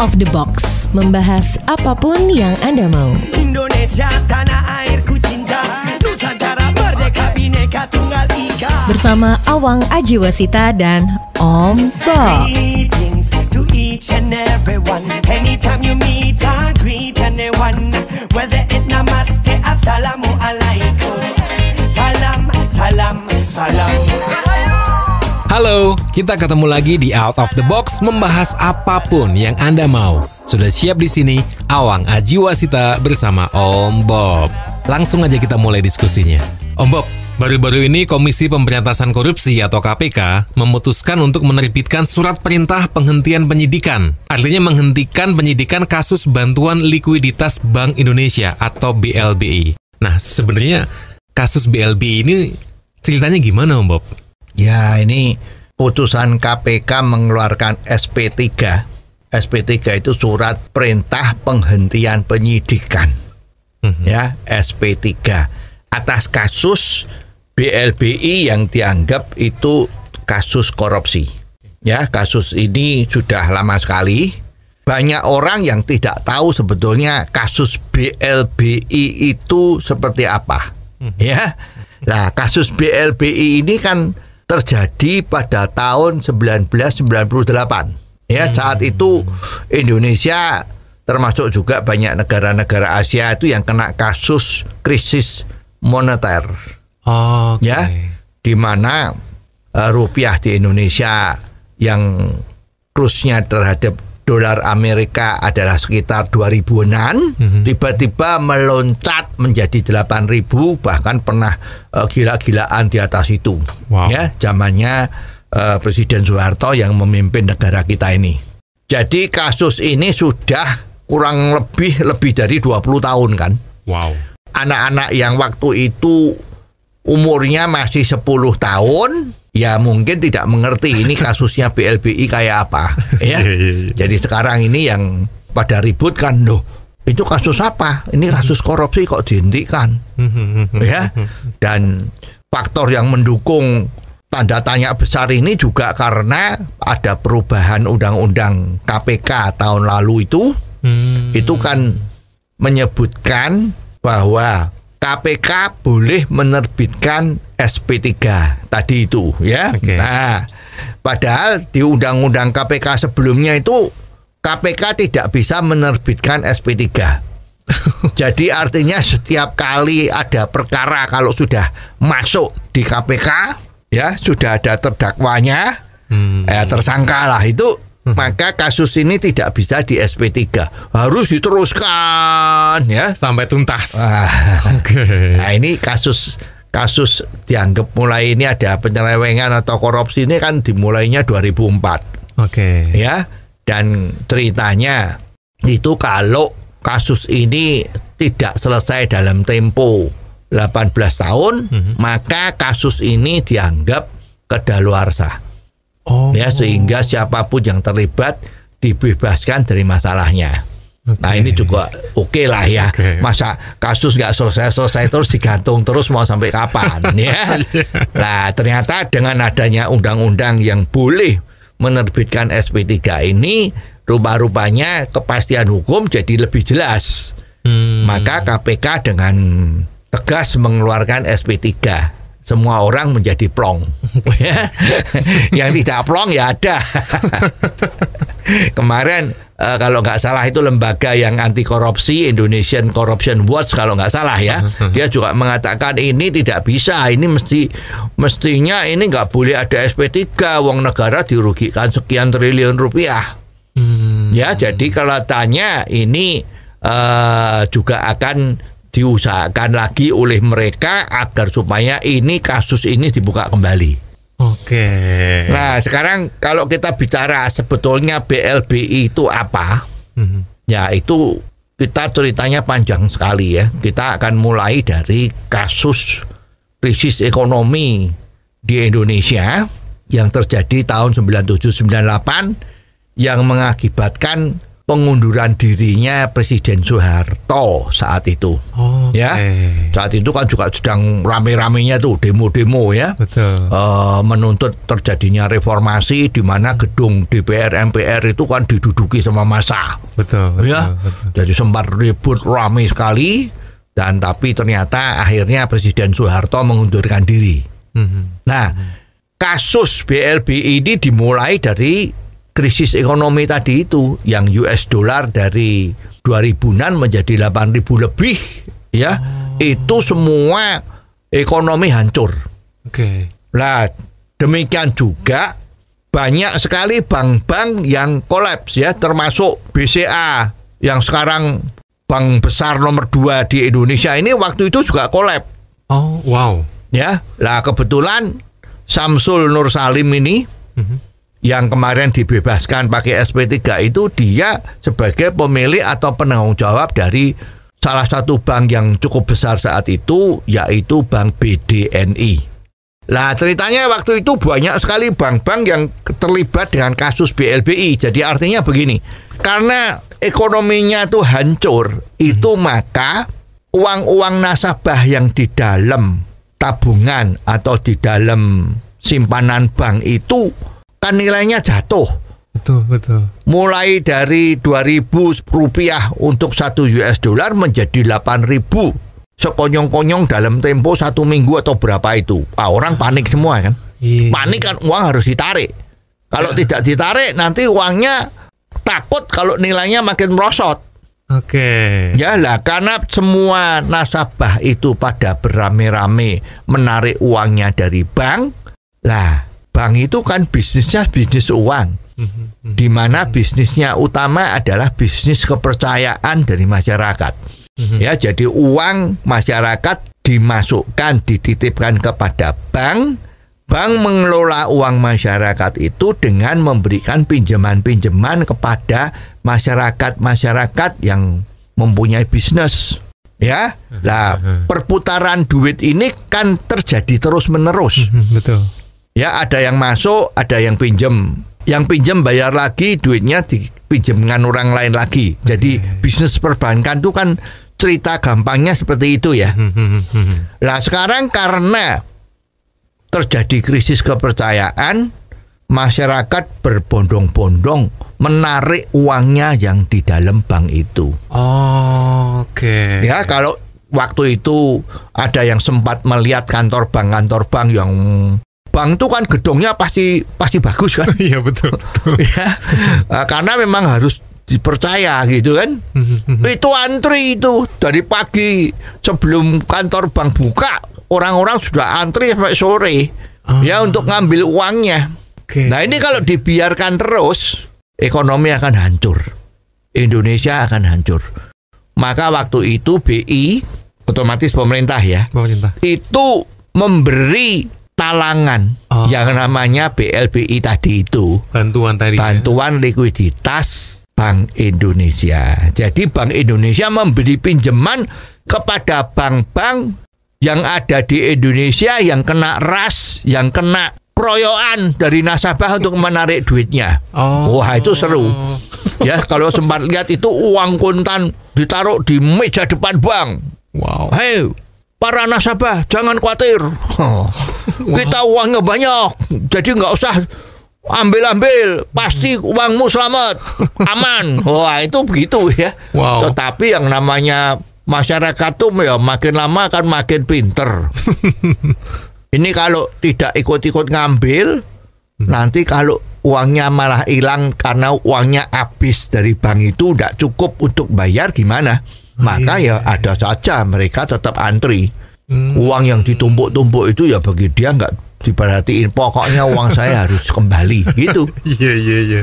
of the Box, membahas apapun yang Anda mau. Indonesia tanah airku cinta, Nusantara merdeka bineka tunggal ika. Bersama Awang Ajiwasita dan Om Bob. Salam, salam, salam. Halo, kita ketemu lagi di Out of the Box membahas apapun yang Anda mau. Sudah siap di sini Awang Ajiwasita bersama Om Bob. Langsung aja kita mulai diskusinya. Om Bob, Baru-baru ini Komisi Pemberantasan Korupsi atau KPK memutuskan untuk menerbitkan surat perintah penghentian penyidikan. Artinya menghentikan penyidikan kasus bantuan likuiditas Bank Indonesia atau BLBI. Nah, sebenarnya kasus BLBI ini ceritanya gimana, Om Bob? Ya, ini putusan KPK mengeluarkan SP3. SP3 itu surat perintah penghentian penyidikan. Mm-hmm. Ya, SP3 atas kasus BLBI yang dianggap itu kasus korupsi. Ya, kasus ini sudah lama sekali. Banyak orang yang tidak tahu sebetulnya kasus BLBI itu seperti apa. Mm-hmm. Ya. lah kasus BLBI ini kan terjadi pada tahun 1998. Ya, hmm. saat itu Indonesia termasuk juga banyak negara-negara Asia itu yang kena kasus krisis moneter. okay. Ya, di mana uh, rupiah di Indonesia yang krusnya terhadap dolar Amerika adalah sekitar 2000-an, mm-hmm. tiba-tiba meloncat menjadi 8000 bahkan pernah uh, gila-gilaan di atas itu. Wow. Ya, zamannya uh, Presiden Soeharto yang memimpin negara kita ini. Jadi kasus ini sudah kurang lebih lebih dari 20 tahun kan. Wow. Anak-anak yang waktu itu umurnya masih 10 tahun ya mungkin tidak mengerti ini kasusnya BLBI kayak apa ya. Iya, iya, iya. Jadi sekarang ini yang pada ribut kan loh itu kasus apa? Ini kasus korupsi kok dihentikan, mm-hmm. ya? Dan faktor yang mendukung tanda tanya besar ini juga karena ada perubahan undang-undang KPK tahun lalu itu, hmm. itu kan menyebutkan bahwa KPK boleh menerbitkan SP3 tadi itu ya. Okay. Nah, padahal di undang-undang KPK sebelumnya itu KPK tidak bisa menerbitkan SP3. Jadi artinya setiap kali ada perkara kalau sudah masuk di KPK ya sudah ada terdakwanya hmm. eh, tersangka lah itu Hmm. maka kasus ini tidak bisa di SP3 harus diteruskan ya sampai tuntas. Ah, Okay. Nah ini kasus kasus dianggap mulai ini ada penyelewengan atau korupsi ini kan dimulainya 2004. Oke. Okay. Ya dan ceritanya itu kalau kasus ini tidak selesai dalam tempo 18 tahun, mm -hmm. maka kasus ini dianggap kedaluarsa. Oh. Ya sehingga siapapun yang terlibat dibebaskan dari masalahnya. Okay. Nah ini juga oke okay lah ya. Okay. Masa kasus nggak selesai-selesai terus digantung terus mau sampai kapan ya. Iya. Nah ternyata dengan adanya undang-undang yang boleh menerbitkan SP3 ini rupa-rupanya kepastian hukum jadi lebih jelas. Hmm. Maka KPK dengan tegas mengeluarkan SP3 semua orang menjadi plong. Ya. yang tidak plong ya ada. Kemarin uh, kalau nggak salah itu lembaga yang anti korupsi Indonesian Corruption Watch kalau nggak salah ya, dia juga mengatakan ini tidak bisa, ini mesti mestinya ini nggak boleh ada SP3, uang negara dirugikan sekian triliun rupiah. Hmm. Ya, jadi kalau tanya ini uh, juga akan diusahakan lagi oleh mereka agar supaya ini kasus ini dibuka kembali. Oke. Nah sekarang kalau kita bicara sebetulnya BLBI itu apa? Hmm. Ya itu kita ceritanya panjang sekali ya. Kita akan mulai dari kasus krisis ekonomi di Indonesia yang terjadi tahun 97-98 yang mengakibatkan pengunduran dirinya Presiden Soeharto saat itu. Oh, okay. ya. Saat itu kan juga sedang rame-ramenya tuh demo-demo ya. Betul. E, menuntut terjadinya reformasi di mana gedung DPR MPR itu kan diduduki sama masa, Betul, Ya. Betul. Jadi sempat ribut rame sekali dan tapi ternyata akhirnya Presiden Soeharto mengundurkan diri. Mm -hmm. Nah, kasus BLBI ini dimulai dari krisis ekonomi tadi itu yang US dollar dari 2000-an menjadi 8000 lebih ya oh. itu semua ekonomi hancur. Oke. Okay. Nah, demikian juga banyak sekali bank-bank yang kolaps ya termasuk BCA yang sekarang bank besar nomor 2 di Indonesia ini waktu itu juga kolaps. Oh, wow. Ya. Lah kebetulan Samsul Nur Salim ini mhm yang kemarin dibebaskan pakai SP3 itu dia sebagai pemilik atau penanggung jawab dari salah satu bank yang cukup besar saat itu yaitu Bank BDNI. Nah ceritanya waktu itu banyak sekali bank-bank yang terlibat dengan kasus BLBI. Jadi artinya begini, karena ekonominya tuh hancur, itu hmm. maka uang-uang nasabah yang di dalam tabungan atau di dalam simpanan bank itu kan nilainya jatuh. Betul, betul. Mulai dari 2000 rupiah untuk satu US dollar menjadi 8000 sekonyong-konyong dalam tempo satu minggu atau berapa itu. Ah, orang panik semua kan. Yeah. Panik kan uang harus ditarik. Kalau yeah. tidak ditarik nanti uangnya takut kalau nilainya makin merosot. Oke. Okay. Ya lah karena semua nasabah itu pada berame-rame menarik uangnya dari bank. Lah bank itu kan bisnisnya bisnis uang mm-hmm. di mana bisnisnya utama adalah bisnis kepercayaan dari masyarakat mm-hmm. ya jadi uang masyarakat dimasukkan dititipkan kepada bank bank mengelola uang masyarakat itu dengan memberikan pinjaman-pinjaman kepada masyarakat-masyarakat yang mempunyai bisnis ya mm-hmm. lah perputaran duit ini kan terjadi terus menerus betul Ya ada yang masuk, ada yang pinjem. Yang pinjem bayar lagi duitnya dipinjemkan orang lain lagi. Jadi bisnis perbankan itu kan cerita gampangnya seperti itu ya. Hmm, hmm, hmm, lah sekarang karena terjadi krisis kepercayaan, masyarakat berbondong-bondong menarik uangnya yang di dalam bank itu. Oh, Oke. Okay. Ya kalau waktu itu ada yang sempat melihat kantor bank-kantor bank yang bank tuh kan gedungnya pasti pasti bagus kan iya betul, betul. ya nah, karena memang harus dipercaya gitu kan mhm, mhm. itu antri itu dari pagi sebelum kantor bank buka orang-orang sudah antri sampai sore ah. ya untuk ngambil uangnya okay. nah ini kalau dibiarkan terus ekonomi akan hancur Indonesia akan hancur maka waktu itu BI otomatis pemerintah ya pemerintah itu memberi talangan oh. yang namanya BLBI tadi itu bantuan tadi ya. bantuan ya. likuiditas Bank Indonesia. Jadi Bank Indonesia memberi pinjaman kepada bank-bank yang ada di Indonesia yang kena ras, yang kena kroyoan dari nasabah untuk menarik duitnya. Oh. Wah, itu seru. ya, kalau sempat lihat itu uang kontan ditaruh di meja depan bank. Wow. Hei, para nasabah jangan khawatir. Kita uangnya banyak, jadi nggak usah ambil-ambil, pasti uangmu selamat, aman. Wah itu begitu ya. Wow. Tetapi yang namanya masyarakat tuh ya makin lama kan makin pinter. Ini kalau tidak ikut-ikut ngambil, hmm. nanti kalau uangnya malah hilang karena uangnya habis dari bank itu tidak cukup untuk bayar gimana? Maka ya iya. ada saja mereka tetap antri. Hmm. Uang yang ditumpuk-tumpuk itu ya bagi dia nggak diperhatiin. Pokoknya uang saya harus kembali gitu. Iya iya iya.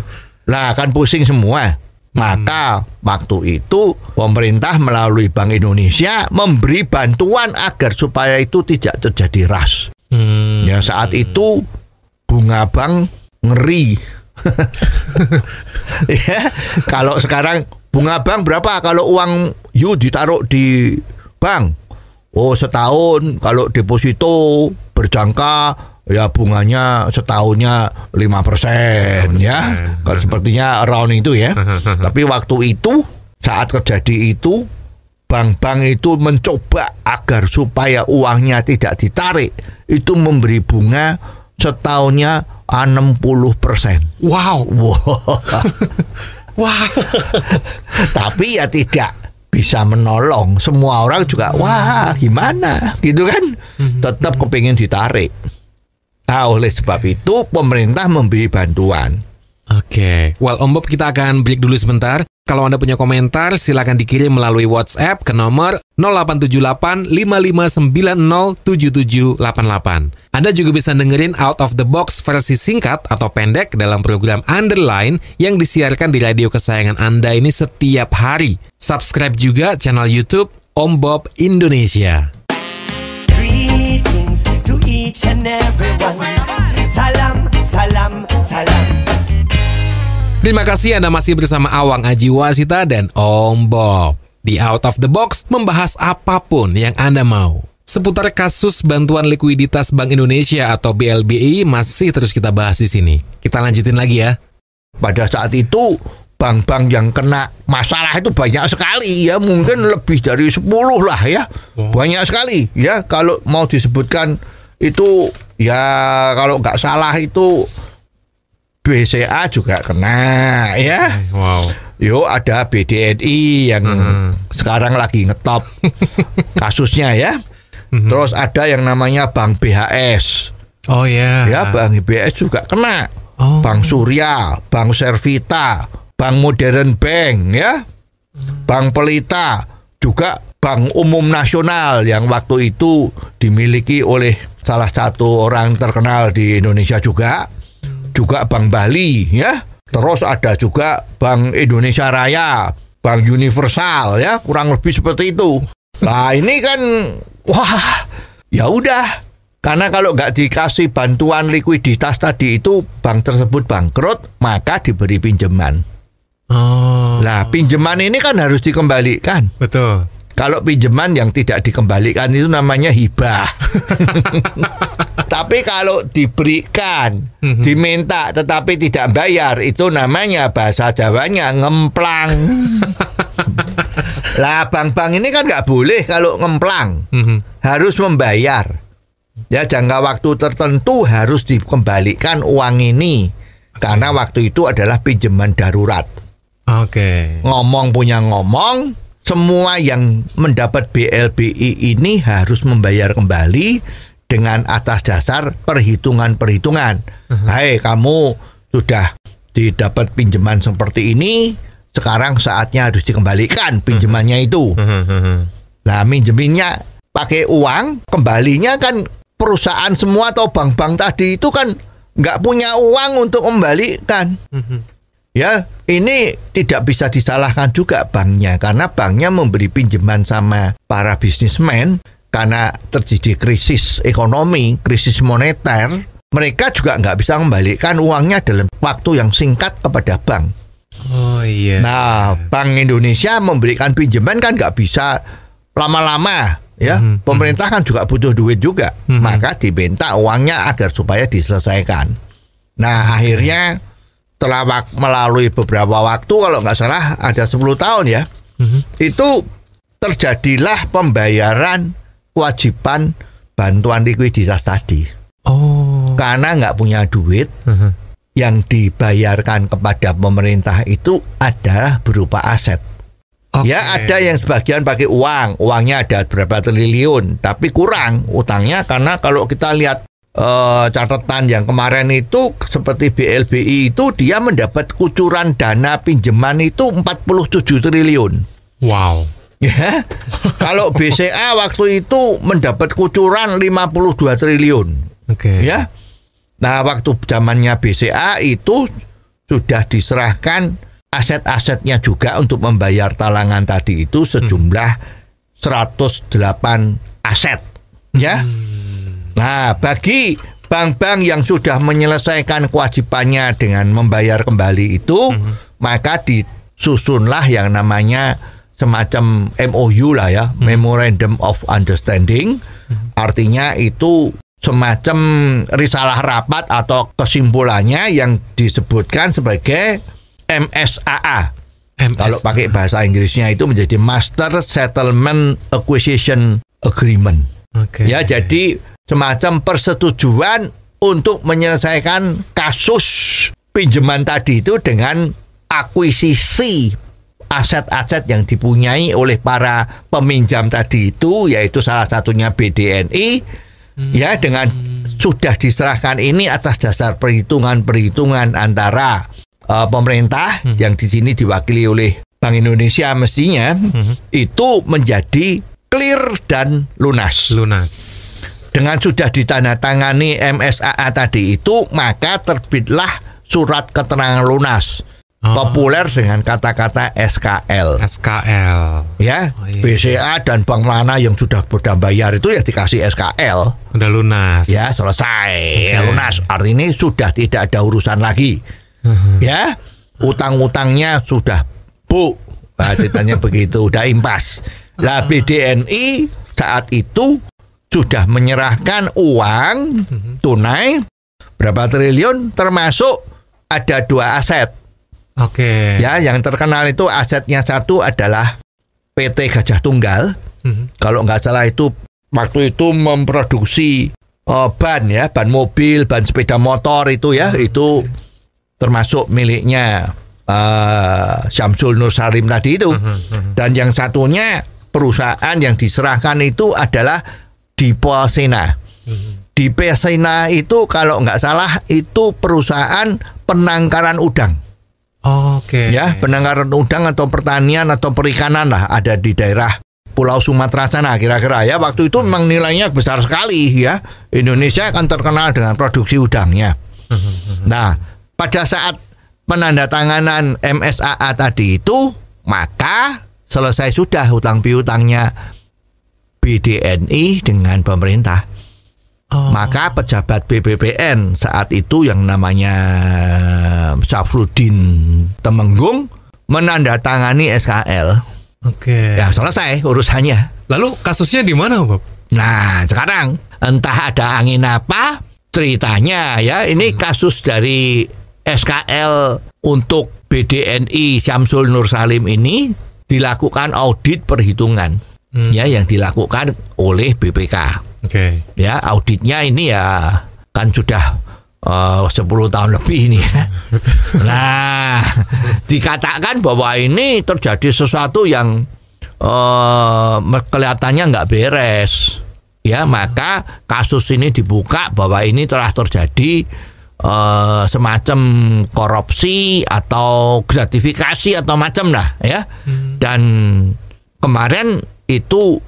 Lah kan pusing semua. Maka hmm. waktu itu pemerintah melalui Bank Indonesia memberi bantuan agar supaya itu tidak terjadi ras. Hmm. Ya saat itu bunga bank ngeri. ya, kalau sekarang bunga bank berapa? Kalau uang you ditaruh di bank. Oh setahun kalau deposito berjangka ya bunganya setahunnya 5% ya. Kalau sepertinya round itu ya. Tapi waktu itu saat terjadi itu bank-bank itu mencoba agar supaya uangnya tidak ditarik itu memberi bunga setahunnya 60 persen. Wow. Wow. wow. Tapi ya tidak bisa menolong semua orang juga hmm. wah gimana gitu kan hmm. tetap hmm. kepingin ditarik nah oleh sebab itu pemerintah memberi bantuan Oke, okay. well Om Bob kita akan break dulu sebentar. Kalau Anda punya komentar, silakan dikirim melalui WhatsApp ke nomor 0878 7788 anda juga bisa dengerin Out of the Box versi singkat atau pendek dalam program Underline yang disiarkan di radio kesayangan Anda ini setiap hari. Subscribe juga channel YouTube Om Bob Indonesia. Salam, salam, salam. Terima kasih Anda masih bersama Awang Aji Wasita dan Om Bob. Di Out of the Box membahas apapun yang Anda mau. Seputar kasus bantuan likuiditas Bank Indonesia atau BLBI masih terus kita bahas di sini. Kita lanjutin lagi ya. Pada saat itu bank-bank yang kena masalah itu banyak sekali ya mungkin lebih dari 10 lah ya banyak sekali ya kalau mau disebutkan itu ya kalau nggak salah itu BCA juga kena ya eh, wow yo ada BDNI yang hmm. sekarang lagi ngetop kasusnya ya Mhm. Terus ada yang namanya Bank BHS. Oh ya. Yeah. Ya Bank BHS juga kena. Oh. Bank Surya, Bank Servita, Bank Modern Bank ya. Bank Pelita juga Bank Umum Nasional yang waktu itu dimiliki oleh salah satu orang terkenal di Indonesia juga. Juga Bank Bali ya. Terus ada juga Bank Indonesia Raya, Bank Universal ya, kurang lebih seperti itu. Nah, ini kan Wah, ya udah. Karena kalau nggak dikasih bantuan likuiditas tadi itu bank tersebut bangkrut, maka diberi pinjaman. Oh. Lah, pinjaman ini kan harus dikembalikan. Betul. Kalau pinjaman yang tidak dikembalikan itu namanya hibah. tapi kalau diberikan, mhm. diminta tetapi tidak bayar, itu namanya bahasa Jawanya ngemplang. Lah bank-bank ini kan nggak boleh kalau ngemplang. Mm -hmm. Harus membayar. Ya jangka waktu tertentu harus dikembalikan uang ini karena waktu itu adalah pinjaman darurat. Oke. Okay. Ngomong punya ngomong, semua yang mendapat BLBI ini harus membayar kembali dengan atas dasar perhitungan-perhitungan. Uh mhm. -huh. Hai, kamu sudah didapat pinjaman seperti ini, sekarang saatnya harus dikembalikan pinjamannya itu. Nah, minjeminnya pakai uang, kembalinya kan perusahaan semua atau bank-bank tadi itu kan nggak punya uang untuk membalikan. Ya, ini tidak bisa disalahkan juga banknya karena banknya memberi pinjaman sama para bisnismen karena terjadi krisis ekonomi, krisis moneter, mereka juga nggak bisa membalikkan uangnya dalam waktu yang singkat kepada bank. Oh iya. Nah, Bank Indonesia memberikan pinjaman kan nggak bisa lama-lama ya. Mm hmm. Pemerintah kan juga butuh duit juga. hmm. hmm. Maka dibentak uangnya agar supaya diselesaikan. Nah, okay. akhirnya telah melalui beberapa waktu kalau nggak salah ada 10 tahun ya. Hmm, hmm. Itu terjadilah pembayaran kewajiban bantuan likuiditas tadi. Oh. Karena nggak punya duit. -huh. Hmm, yang dibayarkan kepada pemerintah itu adalah berupa aset. Okay. Ya ada yang sebagian pakai uang, uangnya ada berapa triliun, tapi kurang utangnya karena kalau kita lihat uh, catatan yang kemarin itu seperti BLBI itu dia mendapat kucuran dana pinjaman itu 47 triliun. Wow. Ya. kalau BCA waktu itu mendapat kucuran 52 triliun. Oke. Okay. Ya Nah, waktu zamannya BCA itu sudah diserahkan aset-asetnya juga untuk membayar talangan tadi itu sejumlah 108 aset ya. Hmm. Nah, bagi bank-bank yang sudah menyelesaikan kewajibannya dengan membayar kembali itu, hmm. maka disusunlah yang namanya semacam MOU lah ya, hmm. Memorandum of Understanding. Hmm. Artinya itu semacam risalah rapat atau kesimpulannya yang disebutkan sebagai MSAA. MSAA. Kalau pakai bahasa Inggrisnya itu menjadi Master Settlement Acquisition Agreement. Okay. Ya, jadi semacam persetujuan untuk menyelesaikan kasus pinjaman tadi itu dengan akuisisi aset-aset yang dipunyai oleh para peminjam tadi itu yaitu salah satunya BDNI hmm. ya dengan sudah diserahkan ini atas dasar perhitungan-perhitungan antara uh, pemerintah hmm. yang di sini diwakili oleh Bank Indonesia mestinya hmm. itu menjadi clear dan lunas. Lunas. Dengan sudah ditandatangani MSAA tadi itu maka terbitlah surat keterangan lunas Ah. populer dengan kata-kata SKL. SKL. Ya, oh, iya. BCA dan bank mana yang sudah berdam bayar itu ya dikasih SKL. Udah lunas. Ya, selesai. Okay. Ya, lunas. Artinya sudah tidak ada urusan lagi. Uh-huh. Ya, utang-utangnya sudah bu. Nah, ceritanya begitu, udah impas. Lah uh-huh. BDNI saat itu sudah menyerahkan uang uh-huh. tunai berapa triliun termasuk ada dua aset Oke. Okay. Ya, yang terkenal itu asetnya satu adalah PT Gajah Tunggal. Hmm. Kalau nggak salah itu waktu itu memproduksi uh, ban ya, ban mobil, ban sepeda motor itu ya, hmm. itu termasuk miliknya uh, Syamsul Nur Salim tadi itu. mm Hmm. Dan yang satunya perusahaan yang diserahkan itu adalah Dipo Sena. Hmm. Dipo itu kalau nggak salah itu perusahaan penangkaran udang. Oke. Okay. Ya, penangkaran udang atau pertanian atau perikanan lah ada di daerah Pulau Sumatera sana kira-kira ya. Waktu itu memang nilainya besar sekali ya. Indonesia akan terkenal dengan produksi udangnya. Nah, pada saat penandatanganan MSAA tadi itu, maka selesai sudah hutang piutangnya BDNI dengan pemerintah. Oh. Maka pejabat BBPN saat itu yang namanya eh, Safrudin Temenggung menandatangani SKL. Oke. Okay. Ya selesai urusannya. Lalu kasusnya di mana, Bob? Nah, sekarang entah ada angin apa ceritanya ya ini hmm. kasus dari SKL untuk BDNI Syamsul Nur Salim ini dilakukan audit perhitungan hmm. ya yang dilakukan oleh BPK. Okay. Ya auditnya ini ya kan sudah eh, uh, 10 tahun lebih ini ya. Hmm. nah, dikatakan bahwa ini terjadi sesuatu yang uh, kelihatannya nggak beres. Ya, maka kasus ini dibuka bahwa ini telah terjadi uh, semacam korupsi atau gratifikasi atau macam lah ya. Hmm. Dan kemarin itu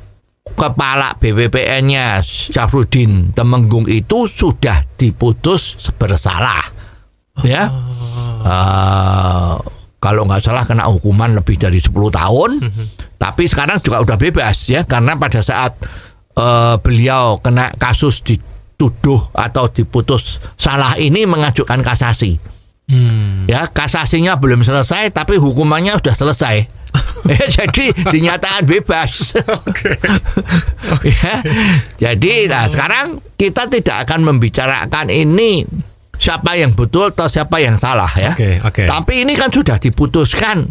kepala BPPN-nya Syafruddin Temenggung itu sudah diputus bersalah. Ya. Uh, kalau nggak salah kena hukuman lebih dari 10 tahun. Mm-hmm. Tapi sekarang juga udah bebas ya karena pada saat uh, beliau kena kasus dituduh atau diputus salah ini mengajukan kasasi. Hmm. Ya, kasasinya belum selesai tapi hukumannya sudah selesai. Eh, jadi dinyatakan bebas. Oke. ya. Jadi nah sekarang kita tidak akan membicarakan ini siapa yang betul atau siapa yang salah ya. Oke, okay, oke. Okay. Tapi ini kan sudah diputuskan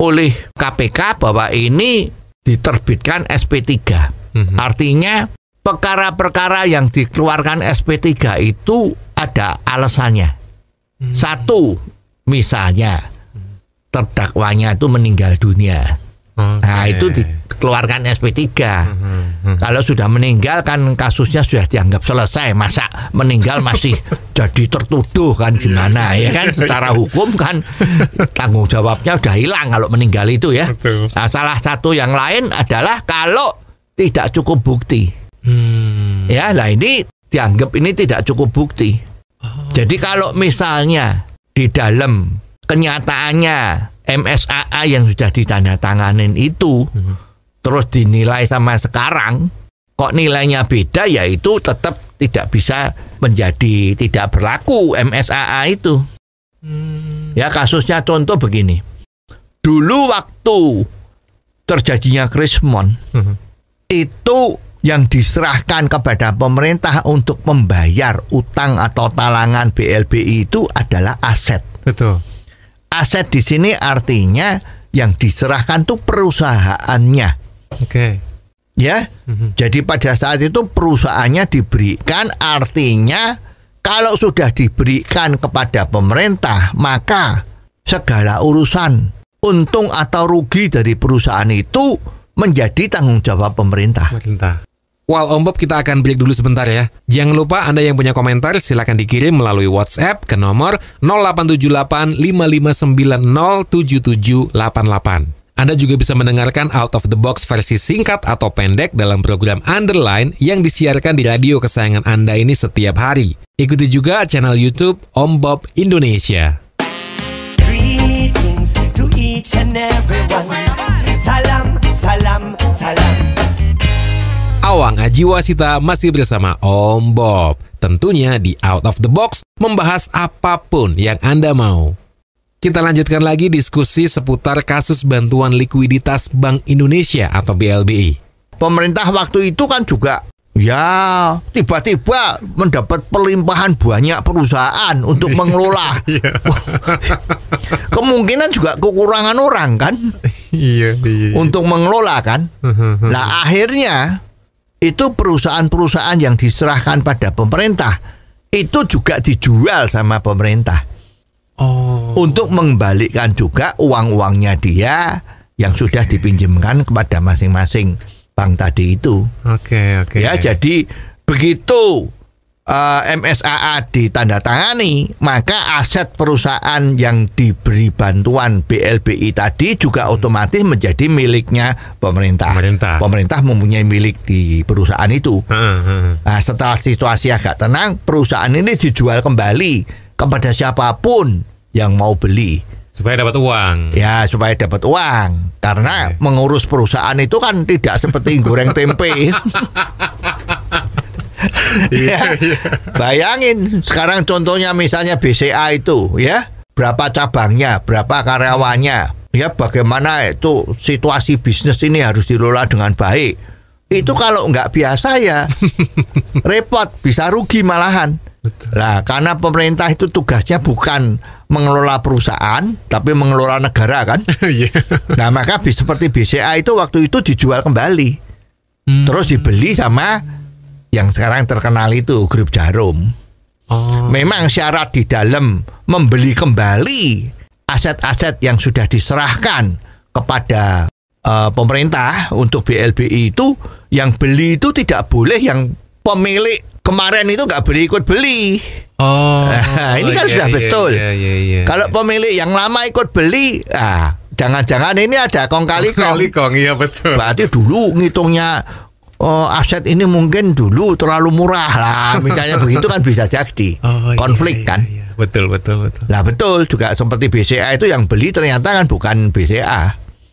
oleh KPK bahwa ini diterbitkan SP3. Mm -hmm. Artinya perkara-perkara yang dikeluarkan SP3 itu ada alasannya. Mm -hmm. Satu misalnya terdakwanya itu meninggal dunia. Okay. Nah, itu dikeluarkan SP3. Mm hmm. Kalau sudah meninggal kan kasusnya sudah dianggap selesai. Masa meninggal masih jadi tertuduh kan iya, gimana ya iya, kan iya, secara hukum kan tanggung jawabnya sudah hilang kalau meninggal itu ya. Nah, salah satu yang lain adalah kalau tidak cukup bukti. Hmm. Ya, lah ini dianggap ini tidak cukup bukti. Oh. Jadi kalau misalnya di dalam kenyataannya MSAA yang sudah ditandatangani itu mhm. terus dinilai sama sekarang kok nilainya beda Yaitu tetap tidak bisa menjadi tidak berlaku MSAA itu. Hmm. Ya kasusnya contoh begini. Dulu waktu terjadinya krismon hmm. itu yang diserahkan kepada pemerintah untuk membayar utang atau talangan BLBI itu adalah aset. Betul aset di sini artinya yang diserahkan tuh perusahaannya. Oke. Okay. Ya. Mm-hmm. Jadi pada saat itu perusahaannya diberikan artinya kalau sudah diberikan kepada pemerintah maka segala urusan untung atau rugi dari perusahaan itu menjadi tanggung jawab pemerintah. Pemerintah. Wow, Om Bob kita akan break dulu sebentar ya. Jangan lupa Anda yang punya komentar silahkan dikirim melalui WhatsApp ke nomor 0878 Anda juga bisa mendengarkan Out of the Box versi singkat atau pendek dalam program Underline yang disiarkan di radio kesayangan Anda ini setiap hari. Ikuti juga channel YouTube Om Bob Indonesia. Awang Aji Wasita masih bersama Om Bob. Tentunya di Out of the Box membahas apapun yang Anda mau. Kita lanjutkan lagi diskusi seputar kasus bantuan likuiditas Bank Indonesia atau BLBI. Pemerintah waktu itu kan juga Ya, tiba-tiba mendapat pelimpahan banyak perusahaan untuk mengelola. Iya. Kemungkinan juga kekurangan orang kan? Iya, iya, iya. Untuk mengelola kan? Nah, akhirnya itu perusahaan-perusahaan yang diserahkan pada pemerintah itu juga dijual sama pemerintah. Oh. Untuk mengembalikan juga uang-uangnya dia yang sudah dipinjamkan kepada masing-masing bank tadi itu. Oke, okay, oke. Okay. Ya, jadi begitu uh, eh, MSAA ditandatangani, maka aset perusahaan yang diberi bantuan BLBI tadi juga hmm. otomatis menjadi miliknya pemerintah. Pemerintah, pemerintah mempunyai milik di perusahaan itu. Hmm, Nah, setelah situasi agak tenang, perusahaan ini dijual kembali kepada siapapun yang mau beli supaya dapat uang. Ya, supaya dapat uang. Karena okay. mengurus perusahaan itu kan tidak seperti goreng tempe. ya. Iya, iya. Bayangin sekarang contohnya misalnya BCA itu ya berapa cabangnya, berapa karyawannya, ya bagaimana itu situasi bisnis ini harus dilola dengan baik. Itu kalau nggak biasa ya repot, bisa rugi malahan. Betul. Nah, karena pemerintah itu tugasnya bukan mengelola perusahaan, tapi mengelola negara kan. yeah. Nah, maka seperti BCA itu waktu itu dijual kembali, hmm. terus dibeli sama yang sekarang terkenal itu grup jarum. Oh. Memang syarat di dalam membeli kembali aset-aset yang sudah diserahkan kepada uh, pemerintah untuk BLBI itu yang beli itu tidak boleh yang pemilik kemarin itu nggak beli ikut beli. Oh, ini kan oh, iya, sudah iya, betul. Iya, iya, iya, iya, Kalau pemilik yang lama ikut beli, ah jangan-jangan ini ada kong kali kong. Kali kong, iya betul. Berarti dulu ngitungnya oh, aset ini mungkin dulu terlalu murah lah misalnya begitu kan bisa jadi oh, iya, iya, konflik iya, iya, kan iya. betul betul betul lah betul juga seperti BCA itu yang beli ternyata kan bukan BCA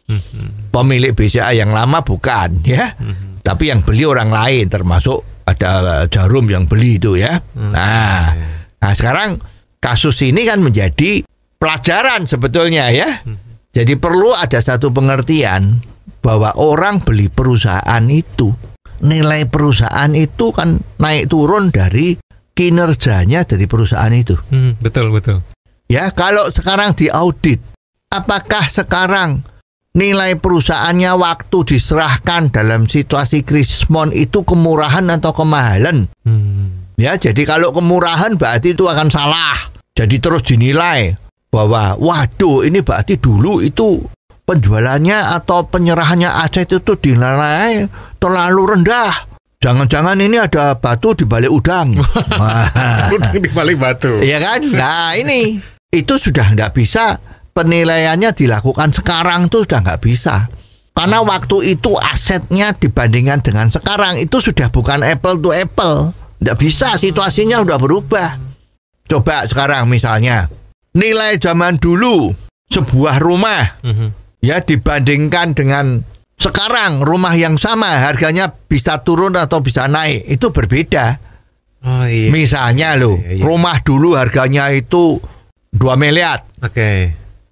hmm pemilik BCA yang lama bukan ya hmm tapi yang beli orang lain termasuk ada jarum yang beli itu ya hmm nah iya, nah sekarang kasus ini kan menjadi pelajaran sebetulnya ya mm-hmm. jadi perlu ada satu pengertian bahwa orang beli perusahaan itu nilai perusahaan itu kan naik turun dari kinerjanya dari perusahaan itu. Hmm, betul betul. Ya kalau sekarang diaudit, apakah sekarang nilai perusahaannya waktu diserahkan dalam situasi krismon itu kemurahan atau kemahalan? Hmm. Ya jadi kalau kemurahan berarti itu akan salah. Jadi terus dinilai bahwa waduh ini berarti dulu itu penjualannya atau penyerahannya aset itu dinilai terlalu rendah. Jangan-jangan ini ada batu di balik udang. udang di balik batu. Iya kan? Nah ini itu sudah nggak bisa penilaiannya dilakukan sekarang tuh sudah nggak bisa. Karena waktu itu asetnya dibandingkan dengan sekarang itu sudah bukan apple to apple. Nggak bisa, situasinya sudah berubah. Coba sekarang misalnya nilai zaman dulu sebuah rumah mhm. ya dibandingkan dengan sekarang rumah yang sama harganya bisa turun atau bisa naik itu berbeda. Oh, iya. Misalnya lo iya, iya. rumah dulu harganya itu 2 miliar. Oke. Okay.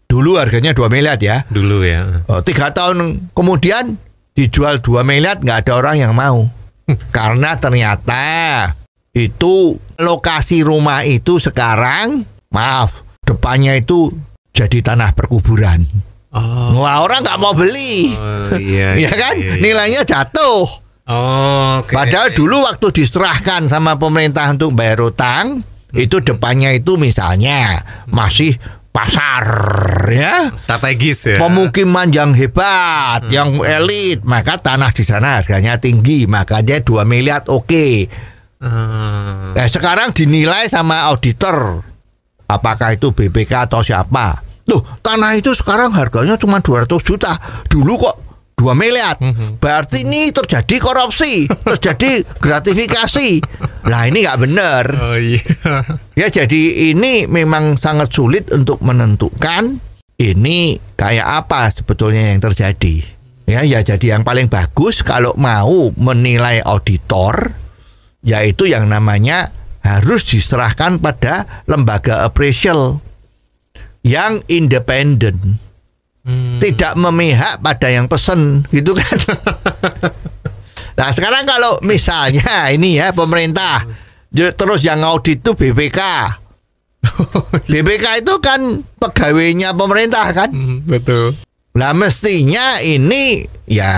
Dulu harganya 2 miliar ya. Dulu ya. Oh, tiga tahun kemudian dijual 2 miliar nggak ada orang yang mau. Karena ternyata itu lokasi rumah itu sekarang maaf depannya itu jadi tanah perkuburan. Oh. Wah, orang nggak mau beli. Oh, iya, ya kan? Iya, iya. Nilainya jatuh. Oh, okay. Padahal dulu waktu diserahkan sama pemerintah untuk bayar utang, hmm. itu depannya itu misalnya masih pasar ya. Strategis ya. Pemukiman yang hebat, hmm. yang elit, maka tanah di sana harganya tinggi, maka makanya dua miliar oke. Okay. Ah. Hmm. Eh sekarang dinilai sama auditor apakah itu BPK atau siapa. Tuh, tanah itu sekarang harganya cuma 200 juta. Dulu kok 2 miliar. Mhm. Berarti ini mhm. terjadi korupsi, terjadi gratifikasi. Nah, ini nggak benar. Oh, iya. Ya jadi ini memang sangat sulit untuk menentukan ini kayak apa sebetulnya yang terjadi. Ya, ya jadi yang paling bagus kalau mau menilai auditor yaitu yang namanya harus diserahkan pada lembaga appraisal yang independen. Hmm. Tidak memihak pada yang pesen gitu kan. nah, sekarang kalau misalnya ini ya pemerintah terus yang audit itu BPK. BPK itu kan pegawainya pemerintah kan? Hmm, betul. Lah mestinya ini ya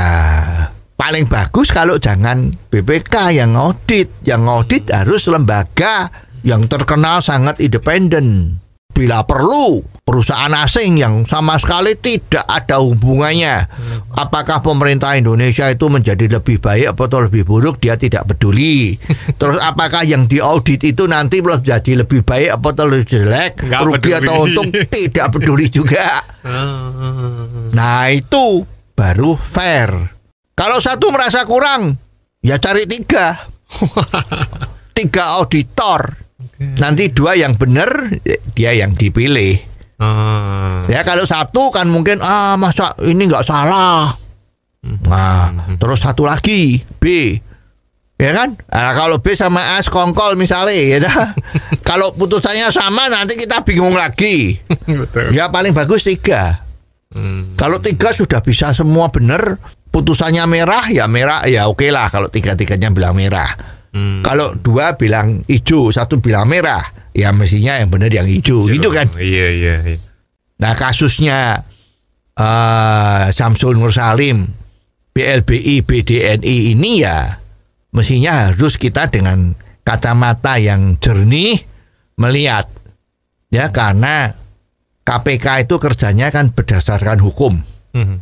paling bagus kalau jangan BPK yang audit, yang audit hmm. harus lembaga yang terkenal sangat independen. Bila perlu perusahaan asing yang sama sekali tidak ada hubungannya. Hmm. Apakah pemerintah Indonesia itu menjadi lebih baik atau lebih buruk dia tidak peduli. Terus apakah yang diaudit itu nanti belum jadi lebih baik atau lebih jelek, rugi atau untung tidak peduli juga. Nah itu baru fair. Kalau satu merasa kurang, ya cari tiga. tiga auditor. Nanti dua yang benar dia yang dipilih. Hmm. Ya kalau satu kan mungkin ah masa ini nggak salah. Mhm. Nah, hmm. terus satu lagi B. Ya kan? Nah, kalau B sama A kongkol misalnya ya. kalau putusannya sama nanti kita bingung lagi. Betul. Ya paling bagus tiga. Hmm. Kalau tiga sudah bisa semua benar, putusannya merah ya merah ya oke okay lah kalau tiga tiganya bilang merah. Hmm. Kalau dua bilang hijau, satu bilang merah ya mestinya yang benar yang hijau, gitu kan iya iya, iya. nah kasusnya uh, Samsul Nur Salim BLBI BDNI ini ya mestinya harus kita dengan kacamata yang jernih melihat ya karena KPK itu kerjanya kan berdasarkan hukum hmm.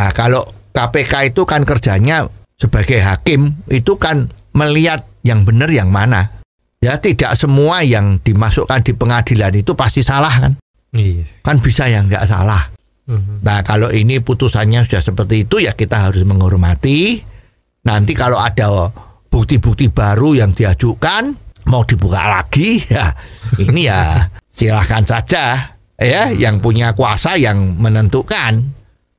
nah kalau KPK itu kan kerjanya sebagai hakim itu kan melihat yang benar yang mana ya tidak semua yang dimasukkan di pengadilan itu pasti salah kan iya. kan bisa yang nggak salah mm-hmm. nah kalau ini putusannya sudah seperti itu ya kita harus menghormati nanti kalau ada bukti-bukti baru yang diajukan mau dibuka lagi ya ini ya silahkan saja ya mm-hmm. yang punya kuasa yang menentukan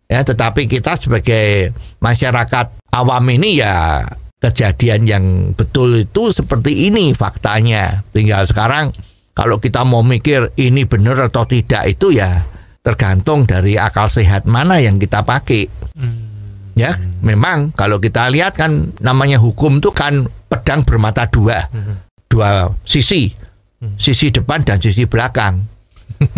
ya tetapi kita sebagai masyarakat awam ini ya kejadian yang betul itu seperti ini faktanya. Tinggal sekarang kalau kita mau mikir ini benar atau tidak itu ya tergantung dari akal sehat mana yang kita pakai. Hmm. Ya, hmm. memang kalau kita lihat kan namanya hukum itu kan pedang bermata dua. Hmm. Dua sisi. Hmm. Sisi depan dan sisi belakang.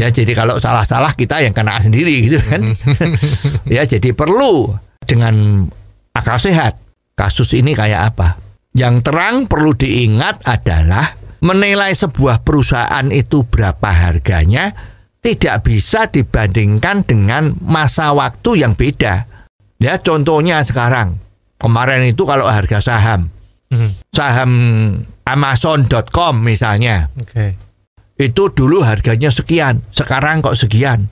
ya, jadi kalau salah-salah kita yang kena sendiri gitu kan. Hmm. ya, jadi perlu dengan akal sehat kasus ini kayak apa. Yang terang perlu diingat adalah menilai sebuah perusahaan itu berapa harganya tidak bisa dibandingkan dengan masa waktu yang beda. Ya contohnya sekarang kemarin itu kalau harga saham hmm. saham Amazon.com misalnya okay. itu dulu harganya sekian sekarang kok sekian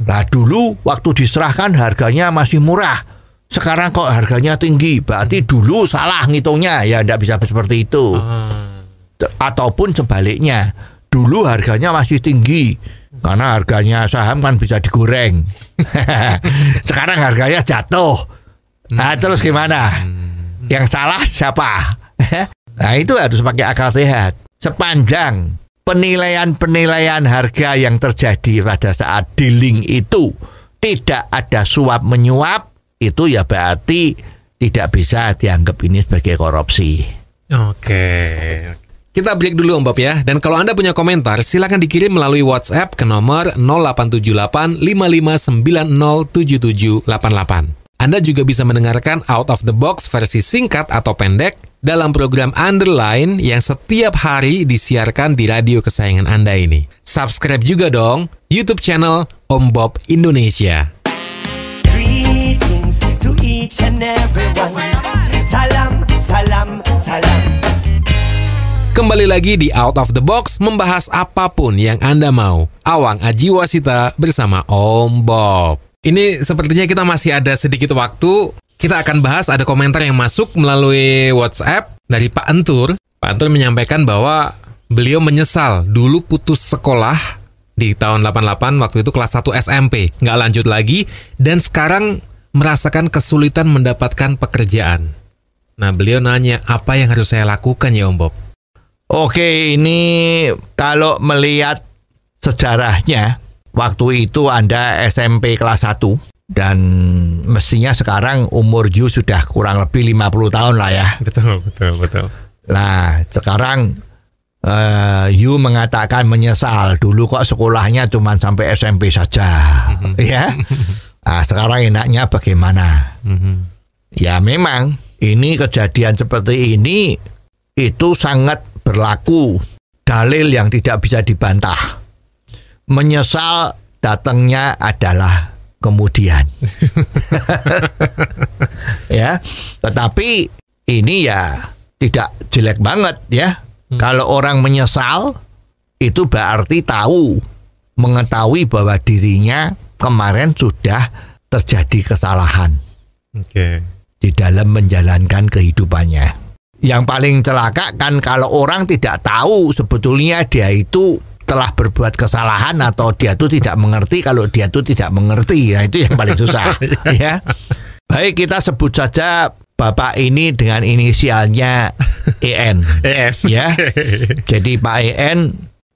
nah dulu waktu diserahkan harganya masih murah sekarang kok harganya tinggi berarti hmm. dulu salah ngitungnya ya tidak bisa seperti itu ah. ataupun sebaliknya dulu harganya masih tinggi karena harganya saham kan bisa digoreng sekarang harganya jatuh nah hmm. terus gimana hmm. yang salah siapa nah itu harus pakai akal sehat sepanjang penilaian-penilaian harga yang terjadi pada saat dealing itu tidak ada suap menyuap itu ya berarti tidak bisa dianggap ini sebagai korupsi. Oke. Kita break dulu Om Bob ya. Dan kalau Anda punya komentar, silakan dikirim melalui WhatsApp ke nomor 087855907788. Anda juga bisa mendengarkan Out of the Box versi singkat atau pendek dalam program Underline yang setiap hari disiarkan di radio kesayangan Anda ini. Subscribe juga dong YouTube channel Om Bob Indonesia to each and everyone. Salam, salam, salam. Kembali lagi di Out of the Box membahas apapun yang Anda mau. Awang Aji Wasita bersama Om Bob. Ini sepertinya kita masih ada sedikit waktu. Kita akan bahas ada komentar yang masuk melalui WhatsApp dari Pak Entur. Pak Entur menyampaikan bahwa beliau menyesal dulu putus sekolah di tahun 88 waktu itu kelas 1 SMP nggak lanjut lagi dan sekarang merasakan kesulitan mendapatkan pekerjaan. Nah, beliau nanya, apa yang harus saya lakukan ya Om Bob? Oke, ini kalau melihat sejarahnya, waktu itu Anda SMP kelas 1 dan mestinya sekarang umur Ju sudah kurang lebih 50 tahun lah ya. Betul, betul, betul. Nah, sekarang uh, eh, Yu mengatakan menyesal dulu kok sekolahnya cuma sampai SMP saja, mm -hmm. ya. Nah, sekarang enaknya bagaimana? Mm-hmm. Ya memang ini kejadian seperti ini itu sangat berlaku dalil yang tidak bisa dibantah. Menyesal datangnya adalah kemudian. ya, tetapi ini ya tidak jelek banget ya. Hmm. Kalau orang menyesal itu berarti tahu mengetahui bahwa dirinya kemarin sudah terjadi kesalahan okay. di dalam menjalankan kehidupannya. Yang paling celaka kan kalau orang tidak tahu sebetulnya dia itu telah berbuat kesalahan atau dia itu tidak mengerti kalau dia itu tidak mengerti. Nah, itu yang paling susah ya. Baik, kita sebut saja Bapak ini dengan inisialnya EN. E ya. Jadi Pak EN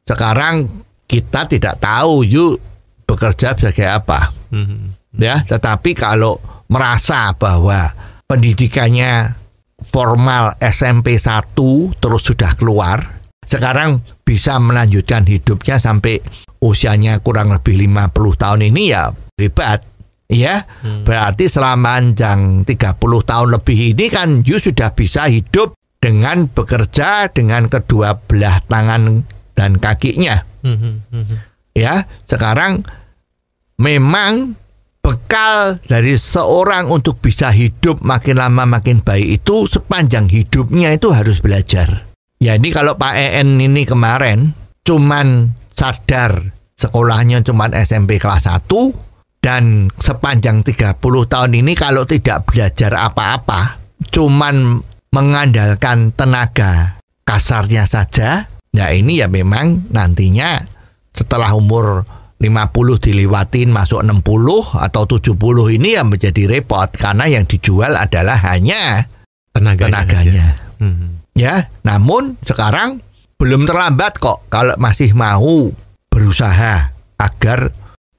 sekarang kita tidak tahu yuk bekerja sebagai apa. Hmm. Ya, tetapi kalau merasa bahwa pendidikannya formal SMP 1 terus sudah keluar, sekarang bisa melanjutkan hidupnya sampai usianya kurang lebih 50 tahun ini ya hebat. Ya, hmm. berarti selama jang 30 tahun lebih ini kan you sudah bisa hidup dengan bekerja dengan kedua belah tangan dan kakinya. Hmm. Hmm. Ya, sekarang memang bekal dari seorang untuk bisa hidup makin lama makin baik itu sepanjang hidupnya itu harus belajar. Ya ini kalau Pak EN ini kemarin cuman sadar sekolahnya cuman SMP kelas 1 dan sepanjang 30 tahun ini kalau tidak belajar apa-apa cuman mengandalkan tenaga kasarnya saja ya ini ya memang nantinya setelah umur 50 dilewatin masuk 60 atau 70 ini yang menjadi repot karena yang dijual adalah hanya tenaganya. tenaganya. Hmm. Ya, namun sekarang belum terlambat kok kalau masih mau berusaha agar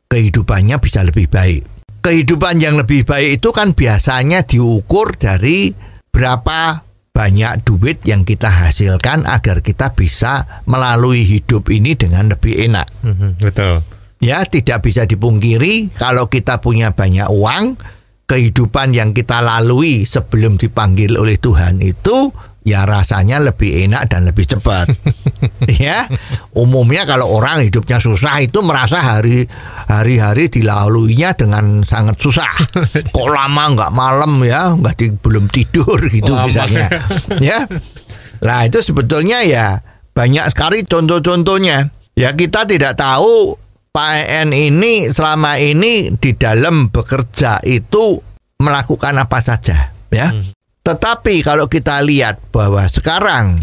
kehidupannya bisa lebih baik. Kehidupan yang lebih baik itu kan biasanya diukur dari berapa banyak duit yang kita hasilkan agar kita bisa melalui hidup ini dengan lebih enak. -hmm, betul. Ya, tidak bisa dipungkiri kalau kita punya banyak uang, kehidupan yang kita lalui sebelum dipanggil oleh Tuhan itu ya rasanya lebih enak dan lebih cepat. ya. Umumnya kalau orang hidupnya susah itu merasa hari hari-hari dilaluinya dengan sangat susah. Kok lama nggak malam ya, nggak di, belum tidur gitu lama. misalnya. ya. lah itu sebetulnya ya banyak sekali contoh-contohnya. Ya kita tidak tahu Pak EN ini selama ini di dalam bekerja itu melakukan apa saja ya. Hmm. Tetapi kalau kita lihat bahwa sekarang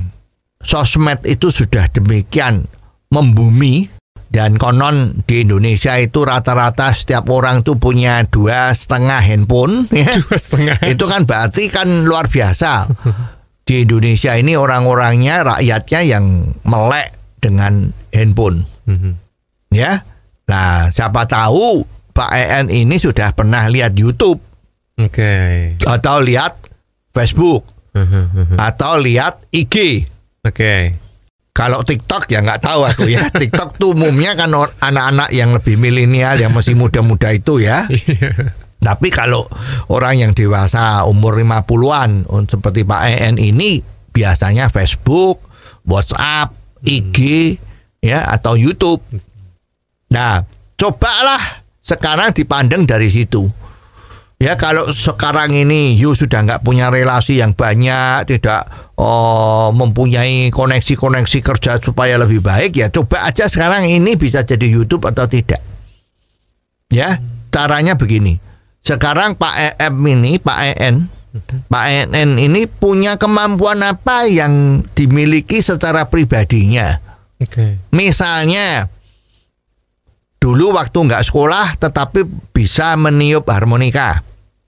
sosmed itu sudah demikian membumi dan konon di Indonesia itu rata-rata setiap orang tuh punya dua setengah handphone ya. dua setengah itu kan berarti kan luar biasa di Indonesia ini orang-orangnya rakyatnya yang melek dengan handphone mm -hmm. ya Nah, siapa tahu Pak EN ini sudah pernah lihat YouTube. Oke. Okay. Atau lihat Facebook. Uh-huh, uh-huh. Atau lihat IG. Oke. Okay. Kalau TikTok ya nggak tahu aku ya. TikTok tuh umumnya kan anak-anak yang lebih milenial yang masih muda-muda itu ya. Iya. Tapi kalau orang yang dewasa umur 50-an seperti Pak EN ini biasanya Facebook, WhatsApp, IG hmm. ya atau YouTube. Nah, cobalah sekarang dipandang dari situ. Ya kalau sekarang ini you sudah nggak punya relasi yang banyak, tidak oh, mempunyai koneksi-koneksi kerja supaya lebih baik, ya coba aja sekarang ini bisa jadi YouTube atau tidak. Ya, caranya begini. Sekarang Pak EM ini, Pak EN, hmm. Pak EN ini punya kemampuan apa yang dimiliki secara pribadinya? Okay. Misalnya dulu waktu nggak sekolah tetapi bisa meniup harmonika.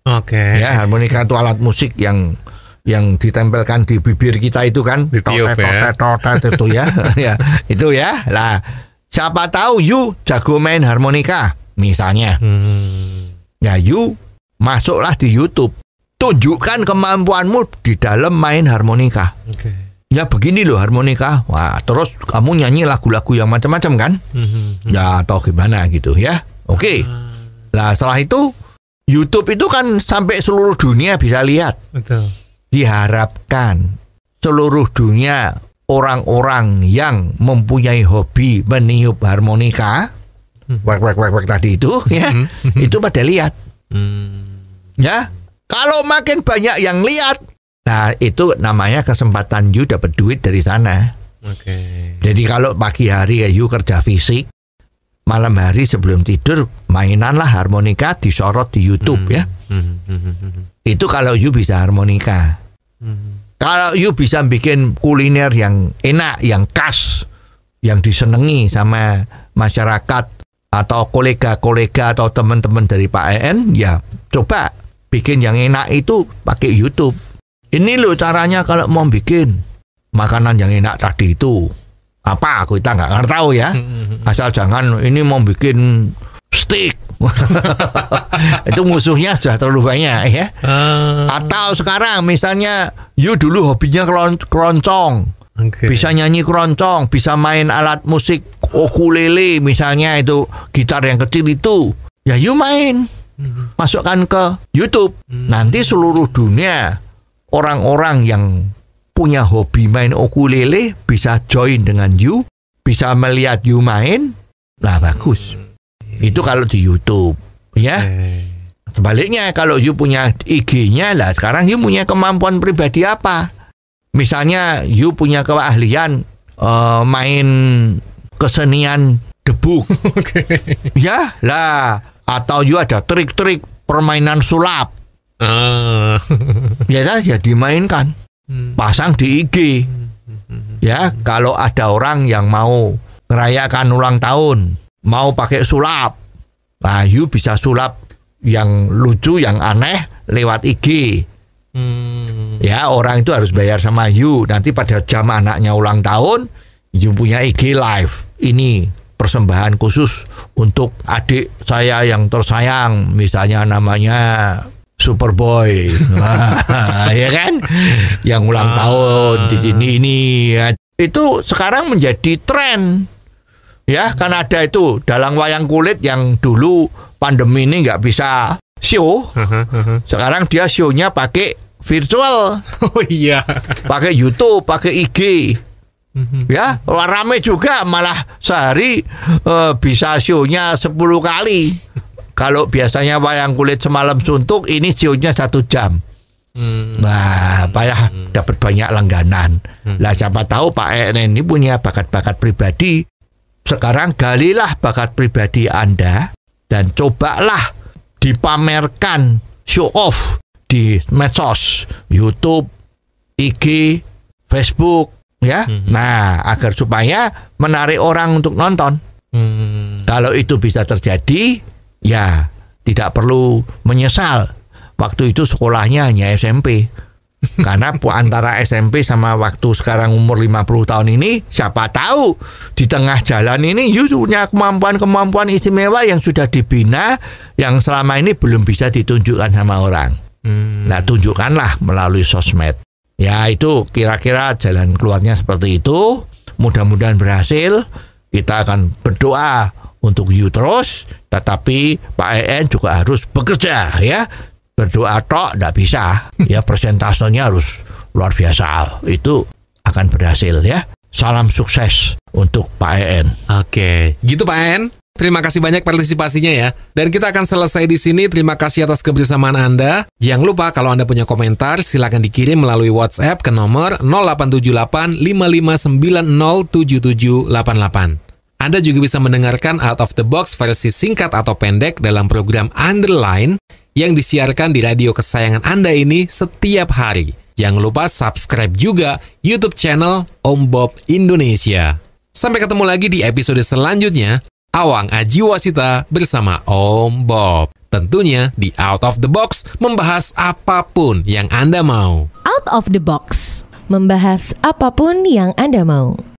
Oke. Okay. Ya, harmonika itu alat musik yang yang ditempelkan di bibir kita itu kan ya. Tote, totet totet itu ya. ya, itu ya. Lah, siapa tahu you jago main harmonika misalnya. Hmm. Ya, you masuklah di YouTube. Tunjukkan kemampuanmu di dalam main harmonika. Okay ya begini loh harmonika wah terus kamu nyanyi lagu-lagu yang macam-macam kan mm-hmm. ya atau gimana gitu ya oke okay. Ah. lah setelah itu YouTube itu kan sampai seluruh dunia bisa lihat Betul. diharapkan seluruh dunia orang-orang yang mempunyai hobi meniup harmonika wak-wak-wak-wak hmm. tadi itu ya hmm. itu pada lihat mm. ya kalau makin banyak yang lihat Nah itu namanya kesempatan you dapat duit dari sana. Oke. Okay. Jadi kalau pagi hari ya you kerja fisik, malam hari sebelum tidur mainanlah harmonika disorot di YouTube hmm. ya. Mm Hmm. Itu kalau you bisa harmonika. Hmm. Kalau you bisa bikin kuliner yang enak, yang khas, yang disenangi sama masyarakat atau kolega-kolega atau teman-teman dari Pak EN, ya coba bikin yang enak itu pakai YouTube ini loh caranya kalau mau bikin makanan yang enak tadi itu. Apa aku kita nggak ngerti tahu ya. Hmm. Asal jangan ini mau bikin steak. itu musuhnya sudah terlalu banyak ya. Ah. Atau sekarang misalnya you dulu hobinya keron keroncong. Okay. Bisa nyanyi keroncong, bisa main alat musik ukulele misalnya itu gitar yang kecil itu. Ya you main. Hmm. Masukkan ke YouTube. Hmm. Nanti seluruh dunia orang-orang yang punya hobi main ukulele bisa join dengan you, bisa melihat you main, lah bagus. Itu kalau di YouTube, ya. Sebaliknya kalau you punya IG-nya lah sekarang you punya kemampuan pribadi apa? Misalnya you punya keahlian uh, main kesenian debu. ya, lah atau you ada trik-trik permainan sulap Ah. ya ya dimainkan. Hmm. Pasang di IG. Hmm. Ya, kalau ada orang yang mau merayakan ulang tahun, mau pakai sulap. Nah, you bisa sulap yang lucu, yang aneh lewat IG. Hmm. Ya, orang itu harus bayar sama you. Nanti pada jam anaknya ulang tahun, you punya IG live. Ini persembahan khusus untuk adik saya yang tersayang misalnya namanya Superboy, nah, ya kan? Yang ulang ah. tahun di sini ini ya. itu sekarang menjadi tren, ya karena ada itu dalang wayang kulit yang dulu pandemi ini nggak bisa show, uh-huh, uh-huh. sekarang dia shownya pakai virtual, oh iya, pakai YouTube, pakai IG. Mm-hmm. Ya, rame juga malah sehari uh, bisa shownya 10 kali kalau biasanya wayang kulit semalam suntuk, ini siunya satu jam. Hmm. Nah, payah hmm. dapat banyak langganan. Hmm. Lah siapa tahu Pak Enen ini punya bakat-bakat pribadi. Sekarang galilah bakat pribadi Anda dan cobalah dipamerkan show off di medsos, YouTube, IG, Facebook, ya. Hmm. Nah, agar supaya menarik orang untuk nonton. Hmm. Kalau itu bisa terjadi, Ya, tidak perlu menyesal. Waktu itu sekolahnya hanya SMP. Karena antara SMP sama waktu sekarang umur 50 tahun ini Siapa tahu di tengah jalan ini You kemampuan-kemampuan istimewa yang sudah dibina Yang selama ini belum bisa ditunjukkan sama orang hmm. Nah tunjukkanlah melalui sosmed Ya itu kira-kira jalan keluarnya seperti itu Mudah-mudahan berhasil Kita akan berdoa untuk you terus, tetapi Pak EN juga harus bekerja ya. Berdoa tok tidak bisa, ya persentasenya harus luar biasa. Itu akan berhasil ya. Salam sukses untuk Pak EN. Oke, gitu Pak EN. Terima kasih banyak partisipasinya ya. Dan kita akan selesai di sini. Terima kasih atas kebersamaan Anda. Jangan lupa kalau Anda punya komentar, silakan dikirim melalui WhatsApp ke nomor 0878 55907788. Anda juga bisa mendengarkan Out of the Box versi singkat atau pendek dalam program Underline yang disiarkan di radio kesayangan Anda ini setiap hari. Jangan lupa subscribe juga YouTube channel Om Bob Indonesia. Sampai ketemu lagi di episode selanjutnya. Awang Aji Wasita bersama Om Bob. Tentunya di Out of the Box membahas apapun yang Anda mau. Out of the Box membahas apapun yang Anda mau.